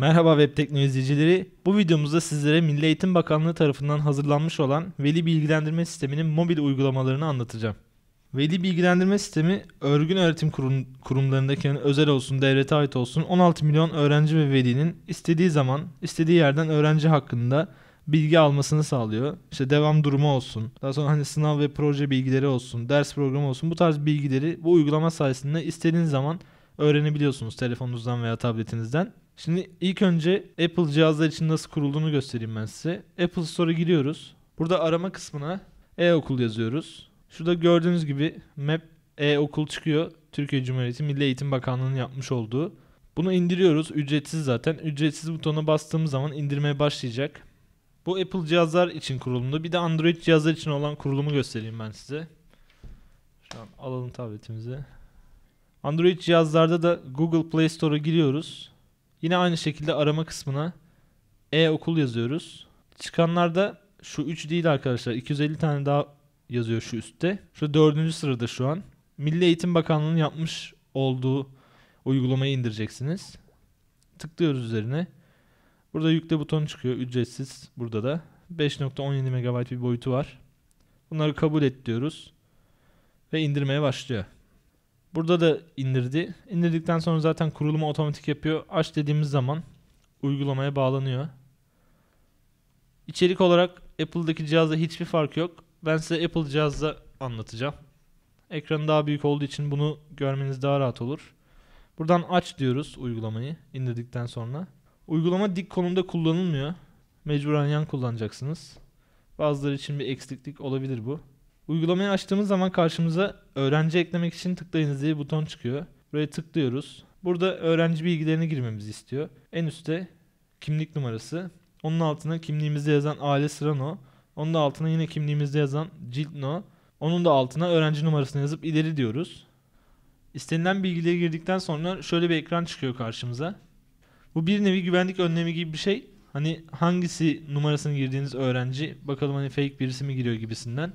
Merhaba web teknoloji izleyicileri. Bu videomuzda sizlere Milli Eğitim Bakanlığı tarafından hazırlanmış olan veli bilgilendirme sisteminin mobil uygulamalarını anlatacağım. Veli bilgilendirme sistemi örgün öğretim kurum, kurumlarındaki yani özel olsun, devlete ait olsun 16 milyon öğrenci ve velinin istediği zaman, istediği yerden öğrenci hakkında bilgi almasını sağlıyor. İşte devam durumu olsun, daha sonra hani sınav ve proje bilgileri olsun, ders programı olsun bu tarz bilgileri bu uygulama sayesinde istediğiniz zaman öğrenebiliyorsunuz telefonunuzdan veya tabletinizden. Şimdi ilk önce Apple cihazlar için nasıl kurulduğunu göstereyim ben size. Apple Store'a giriyoruz. Burada arama kısmına e-okul yazıyoruz. Şurada gördüğünüz gibi Map e-okul çıkıyor. Türkiye Cumhuriyeti Milli Eğitim Bakanlığı'nın yapmış olduğu. Bunu indiriyoruz. Ücretsiz zaten. Ücretsiz butona bastığımız zaman indirmeye başlayacak. Bu Apple cihazlar için kurulumda. Bir de Android cihazlar için olan kurulumu göstereyim ben size. Şu an alalım tabletimizi. Android cihazlarda da Google Play Store'a giriyoruz. Yine aynı şekilde arama kısmına e-okul yazıyoruz. Çıkanlarda şu 3 değil arkadaşlar. 250 tane daha yazıyor şu üstte. Şu 4. sırada şu an. Milli Eğitim Bakanlığı'nın yapmış olduğu uygulamayı indireceksiniz. Tıklıyoruz üzerine. Burada yükle butonu çıkıyor. Ücretsiz burada da. 5.17 MB bir boyutu var. Bunları kabul et diyoruz. Ve indirmeye başlıyor. Burada da indirdi. İndirdikten sonra zaten kurulumu otomatik yapıyor. Aç dediğimiz zaman uygulamaya bağlanıyor. İçerik olarak Apple'daki cihazda hiçbir fark yok. Ben size Apple cihazda anlatacağım. Ekranı daha büyük olduğu için bunu görmeniz daha rahat olur. Buradan aç diyoruz uygulamayı indirdikten sonra. Uygulama dik konumda kullanılmıyor. Mecburen yan kullanacaksınız. Bazıları için bir eksiklik olabilir bu. Uygulamayı açtığımız zaman karşımıza öğrenci eklemek için tıklayınız diye bir buton çıkıyor. Buraya tıklıyoruz. Burada öğrenci bilgilerini girmemizi istiyor. En üstte kimlik numarası. Onun altına kimliğimizde yazan aile sıra no. Onun da altına yine kimliğimizde yazan cilt no. Onun da altına öğrenci numarasını yazıp ileri diyoruz. İstenilen bilgileri girdikten sonra şöyle bir ekran çıkıyor karşımıza. Bu bir nevi güvenlik önlemi gibi bir şey. Hani hangisi numarasını girdiğiniz öğrenci bakalım hani fake birisi mi giriyor gibisinden.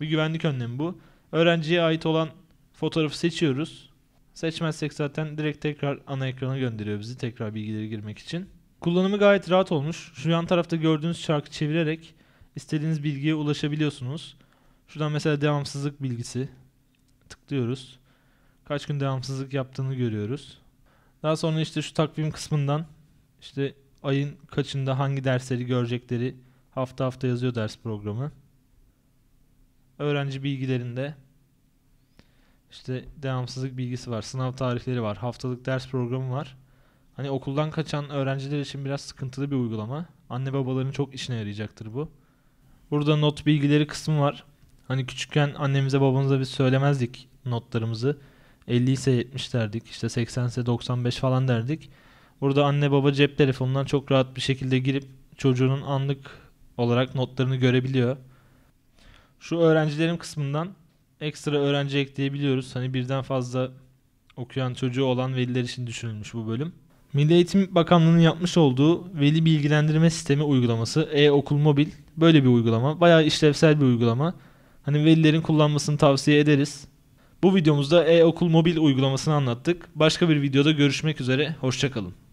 Bir güvenlik önlemi bu. Öğrenciye ait olan fotoğrafı seçiyoruz. Seçmezsek zaten direkt tekrar ana ekrana gönderiyor bizi tekrar bilgileri girmek için. Kullanımı gayet rahat olmuş. Şu yan tarafta gördüğünüz çarkı çevirerek istediğiniz bilgiye ulaşabiliyorsunuz. Şuradan mesela devamsızlık bilgisi tıklıyoruz. Kaç gün devamsızlık yaptığını görüyoruz. Daha sonra işte şu takvim kısmından işte ayın kaçında hangi dersleri görecekleri hafta hafta yazıyor ders programı öğrenci bilgilerinde işte devamsızlık bilgisi var, sınav tarihleri var, haftalık ders programı var. Hani okuldan kaçan öğrenciler için biraz sıkıntılı bir uygulama. Anne babaların çok işine yarayacaktır bu. Burada not bilgileri kısmı var. Hani küçükken annemize babamıza biz söylemezdik notlarımızı. 50 ise 70 derdik. işte 80 ise 95 falan derdik. Burada anne baba cep telefonundan çok rahat bir şekilde girip çocuğunun anlık olarak notlarını görebiliyor. Şu öğrencilerim kısmından ekstra öğrenci ekleyebiliyoruz. Hani birden fazla okuyan çocuğu olan veliler için düşünülmüş bu bölüm. Milli Eğitim Bakanlığı'nın yapmış olduğu veli bilgilendirme sistemi uygulaması e-okul mobil böyle bir uygulama. Bayağı işlevsel bir uygulama. Hani velilerin kullanmasını tavsiye ederiz. Bu videomuzda e-okul mobil uygulamasını anlattık. Başka bir videoda görüşmek üzere. Hoşçakalın.